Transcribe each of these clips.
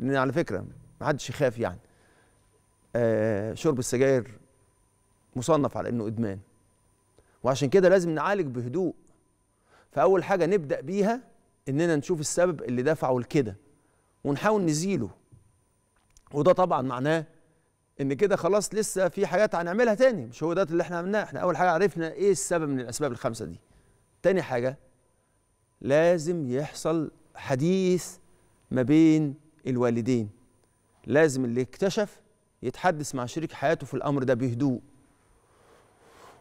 لان على فكره ما حدش يخاف يعني آه شرب السجاير مصنف على انه ادمان وعشان كده لازم نعالج بهدوء فاول حاجه نبدا بيها اننا نشوف السبب اللي دفعه لكده ونحاول نزيله وده طبعا معناه ان كده خلاص لسه في حاجات هنعملها تاني مش هو ده اللي احنا عملناه احنا اول حاجه عرفنا ايه السبب من الاسباب الخمسه دي تاني حاجه لازم يحصل حديث ما بين الوالدين لازم اللي اكتشف يتحدث مع شريك حياته في الامر ده بهدوء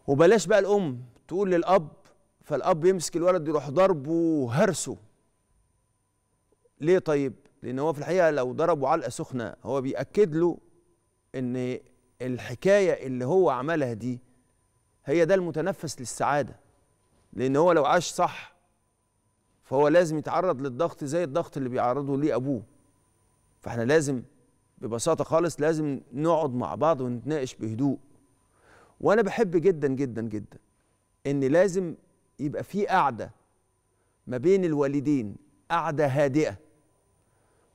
وبلاش بقى الام تقول للاب فالاب يمسك الولد يروح ضربه وهرسه ليه طيب لان هو في الحقيقه لو ضربه علقه سخنه هو بياكد له ان الحكايه اللي هو عملها دي هي ده المتنفس للسعاده لان هو لو عاش صح فهو لازم يتعرض للضغط زي الضغط اللي بيعرضه ليه ابوه فاحنا لازم ببساطه خالص لازم نقعد مع بعض ونتناقش بهدوء وانا بحب جدا جدا جدا ان لازم يبقى في قعده ما بين الوالدين قعده هادئه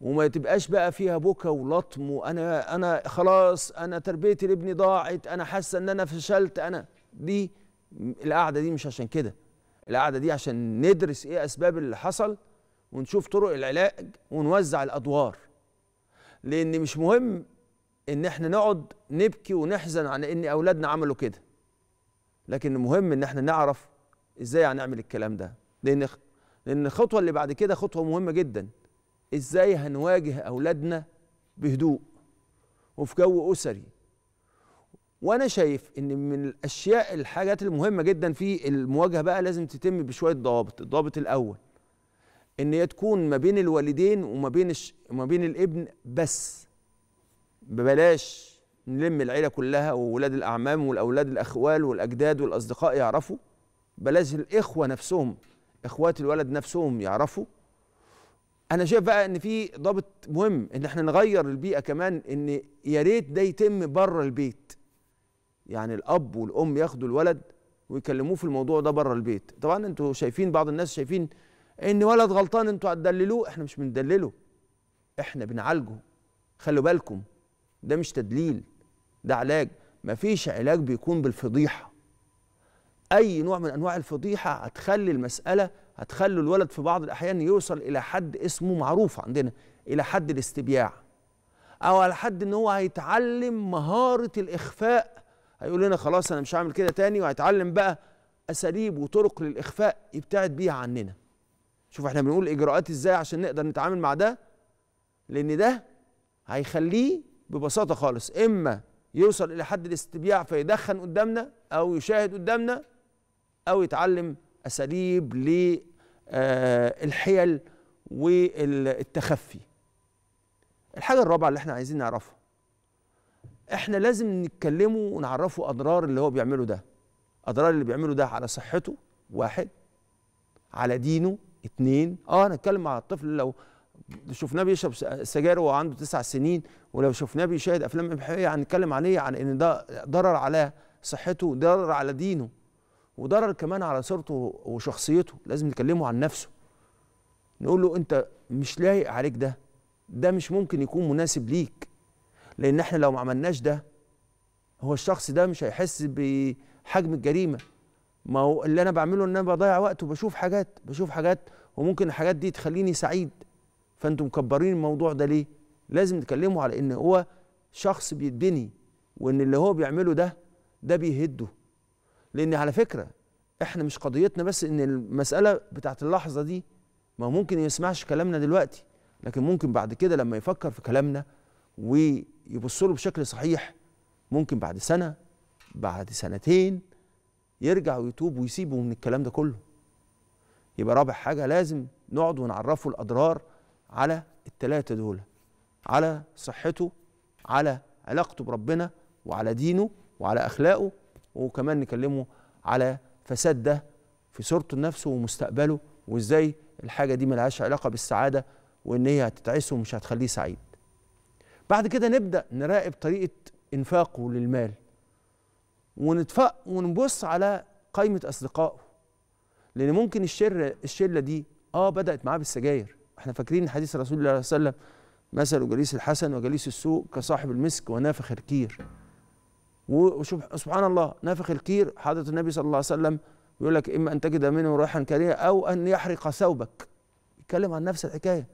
وما تبقاش بقى فيها بكا ولطم وانا انا خلاص انا تربيتي لابني ضاعت انا حاسه ان انا فشلت انا دي القعده دي مش عشان كده القعده دي عشان ندرس ايه اسباب اللي حصل ونشوف طرق العلاج ونوزع الادوار لان مش مهم ان احنا نقعد نبكي ونحزن على ان اولادنا عملوا كده لكن المهم ان احنا نعرف ازاي هنعمل الكلام ده لان لان الخطوه اللي بعد كده خطوه مهمه جدا ازاي هنواجه اولادنا بهدوء وفي جو اسري وانا شايف ان من الاشياء الحاجات المهمه جدا في المواجهه بقى لازم تتم بشويه ضوابط الضابط الاول ان هي تكون ما بين الوالدين وما بين وما بين الابن بس ببلاش نلم العيله كلها وولاد الاعمام والاولاد الاخوال والاجداد والاصدقاء يعرفوا بلاش الاخوه نفسهم اخوات الولد نفسهم يعرفوا انا شايف بقى ان في ضابط مهم ان احنا نغير البيئه كمان ان يا ريت ده يتم بره البيت يعني الاب والام ياخدوا الولد ويكلموه في الموضوع ده بره البيت طبعا انتوا شايفين بعض الناس شايفين ان ولد غلطان انتوا هتدللوه احنا مش بندلله احنا بنعالجه خلوا بالكم ده مش تدليل ده علاج مفيش علاج بيكون بالفضيحه اي نوع من انواع الفضيحه هتخلي المساله هتخلي الولد في بعض الاحيان يوصل الى حد اسمه معروف عندنا الى حد الاستبياع او على حد ان هو هيتعلم مهاره الاخفاء هيقول لنا خلاص انا مش هعمل كده تاني وهيتعلم بقى اساليب وطرق للاخفاء يبتعد بيها عننا شوف احنا بنقول اجراءات ازاي عشان نقدر نتعامل مع ده لان ده هيخليه ببساطه خالص اما يوصل الى حد الاستبياع فيدخن قدامنا او يشاهد قدامنا او يتعلم اساليب للحيل آه، والتخفي الحاجه الرابعه اللي احنا عايزين نعرفها احنا لازم نتكلمه ونعرفه اضرار اللي هو بيعمله ده اضرار اللي بيعمله ده على صحته واحد على دينه اتنين اه نتكلم مع الطفل لو شفناه بيشرب سجاير وهو عنده تسع سنين ولو شفناه بيشاهد افلام اباحيه هنتكلم يعني عليه عن يعني ان ده ضرر على صحته ضرر على دينه وضرر كمان على صورته وشخصيته لازم نكلمه عن نفسه نقول له انت مش لايق عليك ده ده مش ممكن يكون مناسب ليك لان احنا لو ما عملناش ده هو الشخص ده مش هيحس بحجم الجريمه ما هو اللي انا بعمله ان انا بضيع وقت وبشوف حاجات بشوف حاجات وممكن الحاجات دي تخليني سعيد فانتم مكبرين الموضوع ده ليه لازم تكلموا على ان هو شخص بيتبني وان اللي هو بيعمله ده ده بيهده لان على فكره احنا مش قضيتنا بس ان المساله بتاعت اللحظه دي ما ممكن يسمعش كلامنا دلوقتي لكن ممكن بعد كده لما يفكر في كلامنا ويبص له بشكل صحيح ممكن بعد سنه بعد سنتين يرجع ويتوب ويسيبه من الكلام ده كله يبقى رابع حاجة لازم نقعد ونعرفه الأضرار على التلاتة دول على صحته على علاقته بربنا وعلى دينه وعلى أخلاقه وكمان نكلمه على فساد ده في صورته لنفسه ومستقبله وإزاي الحاجة دي ملهاش علاقة بالسعادة وإن هي هتتعسه ومش هتخليه سعيد بعد كده نبدأ نراقب طريقة إنفاقه للمال ونتفق ونبص على قائمه اصدقائه لان ممكن الشر الشله دي اه بدات معاه بالسجاير احنا فاكرين حديث رسول الله صلى الله عليه وسلم مثل جليس الحسن وجليس السوء كصاحب المسك ونافخ الكير وشوف سبحان الله نافخ الكير حضرة النبي صلى الله عليه وسلم بيقول لك إما أن تجد منه ريحا كريهة أو أن يحرق ثوبك يتكلم عن نفس الحكاية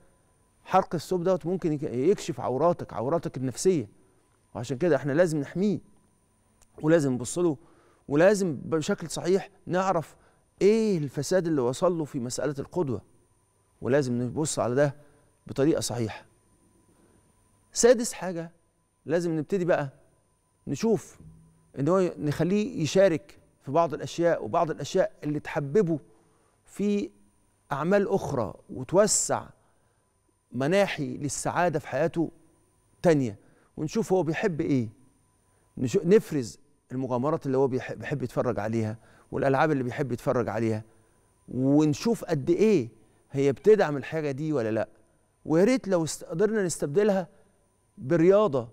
حرق الثوب دوت ممكن يكشف عوراتك عوراتك النفسية وعشان كده احنا لازم نحميه ولازم نبص له ولازم بشكل صحيح نعرف ايه الفساد اللي وصل له في مساله القدوه ولازم نبص على ده بطريقه صحيحه سادس حاجه لازم نبتدي بقى نشوف ان هو نخليه يشارك في بعض الاشياء وبعض الاشياء اللي تحببه في اعمال اخرى وتوسع مناحي للسعاده في حياته تانية ونشوف هو بيحب ايه نفرز المغامرات اللي هو بيحب يتفرج عليها والالعاب اللي بيحب يتفرج عليها ونشوف قد ايه هي بتدعم الحاجه دي ولا لا ويا ريت لو قدرنا نستبدلها برياضه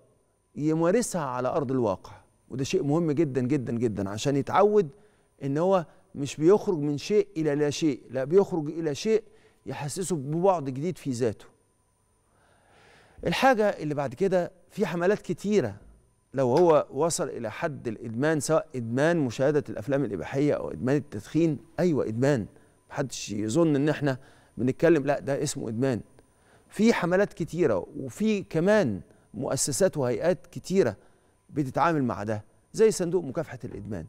يمارسها على ارض الواقع وده شيء مهم جدا جدا جدا عشان يتعود ان هو مش بيخرج من شيء الى لا شيء لا بيخرج الى شيء يحسسه ببعد جديد في ذاته الحاجه اللي بعد كده في حملات كتيره لو هو وصل الى حد الادمان سواء ادمان مشاهده الافلام الاباحيه او ادمان التدخين ايوه ادمان محدش يظن ان احنا بنتكلم لا ده اسمه ادمان في حملات كتيره وفي كمان مؤسسات وهيئات كتيره بتتعامل مع ده زي صندوق مكافحه الادمان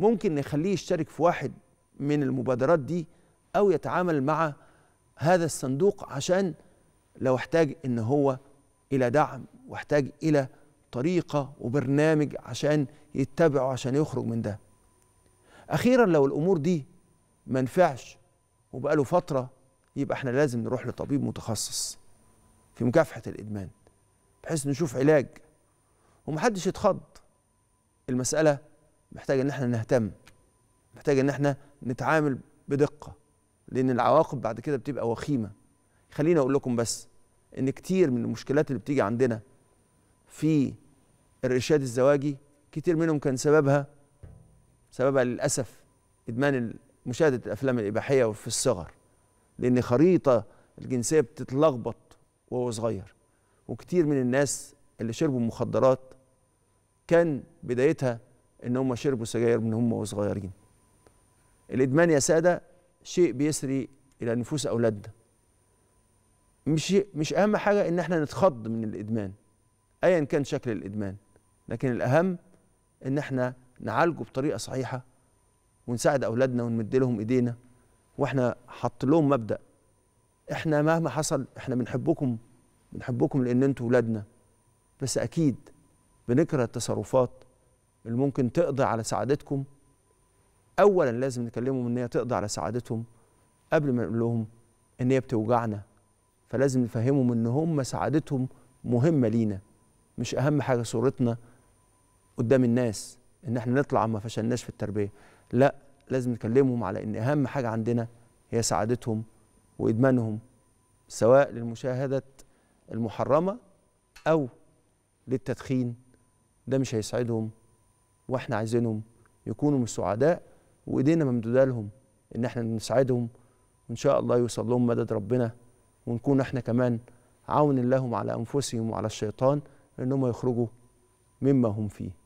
ممكن نخليه يشترك في واحد من المبادرات دي او يتعامل مع هذا الصندوق عشان لو احتاج ان هو الى دعم واحتاج الى طريقة وبرنامج عشان يتبعه عشان يخرج من ده أخيرا لو الأمور دي ما نفعش وبقاله فترة يبقى احنا لازم نروح لطبيب متخصص في مكافحة الإدمان بحيث نشوف علاج ومحدش يتخض المسألة محتاجة إن احنا نهتم محتاجة إن احنا نتعامل بدقة لأن العواقب بعد كده بتبقى وخيمة خليني أقول لكم بس إن كتير من المشكلات اللي بتيجي عندنا في الارشاد الزواجي كتير منهم كان سببها سببها للاسف ادمان مشاهده الافلام الاباحيه وفي الصغر لان خريطه الجنسيه بتتلخبط وهو صغير وكتير من الناس اللي شربوا مخدرات كان بدايتها ان هم شربوا سجاير من هم وصغيرين الادمان يا ساده شيء بيسري الى نفوس اولادنا مش مش اهم حاجه ان احنا نتخض من الادمان ايا كان شكل الادمان لكن الأهم إن إحنا نعالجه بطريقة صحيحة ونساعد أولادنا ونمد لهم إيدينا وإحنا حط لهم مبدأ إحنا مهما حصل إحنا بنحبكم بنحبكم لأن أنتوا أولادنا بس أكيد بنكره التصرفات اللي ممكن تقضي على سعادتكم أولا لازم نكلمهم إن هي تقضي على سعادتهم قبل ما نقول لهم إن هي بتوجعنا فلازم نفهمهم إن هم سعادتهم مهمة لينا مش أهم حاجة صورتنا قدام الناس ان احنا نطلع ما فشلناش في التربيه لا لازم نكلمهم على ان اهم حاجه عندنا هي سعادتهم وادمانهم سواء للمشاهده المحرمه او للتدخين ده مش هيسعدهم واحنا عايزينهم يكونوا من سعداء وايدينا ممدوده لهم ان احنا نساعدهم وان شاء الله يوصل لهم مدد ربنا ونكون احنا كمان عون لهم على انفسهم وعلى الشيطان ان هم يخرجوا مما هم فيه